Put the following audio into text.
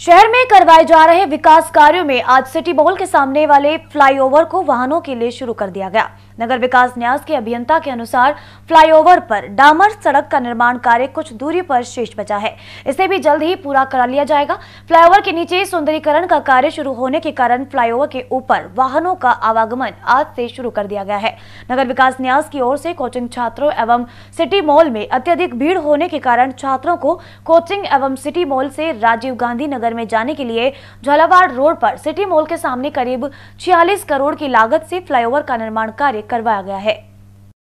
शहर में करवाए जा रहे विकास कार्यों में आज सिटी बॉल के सामने वाले फ्लाईओवर को वाहनों के लिए शुरू कर दिया गया नगर विकास न्यास के अभियंता के अनुसार फ्लाईओवर पर डामर सड़क का निर्माण कार्य कुछ दूरी पर शेष बचा है इसे भी जल्द ही पूरा करा लिया जाएगा फ्लाईओवर के नीचे सुंदरीकरण का कार्य शुरू होने के कारण फ्लाईओवर के ऊपर वाहनों का आवागमन आज से शुरू कर दिया गया है नगर विकास न्यास की ओर से कोचिंग छात्रों एवं सिटी मॉल में अत्यधिक भीड़ होने के कारण छात्रों को कोचिंग एवं सिटी मॉल से राजीव गांधी नगर नगर में जाने के लिए झालावाड़ रोड पर सिटी मॉल के सामने करीब छियालीस करोड़ की लागत से फ्लाईओवर का निर्माण कार्य करवाया गया है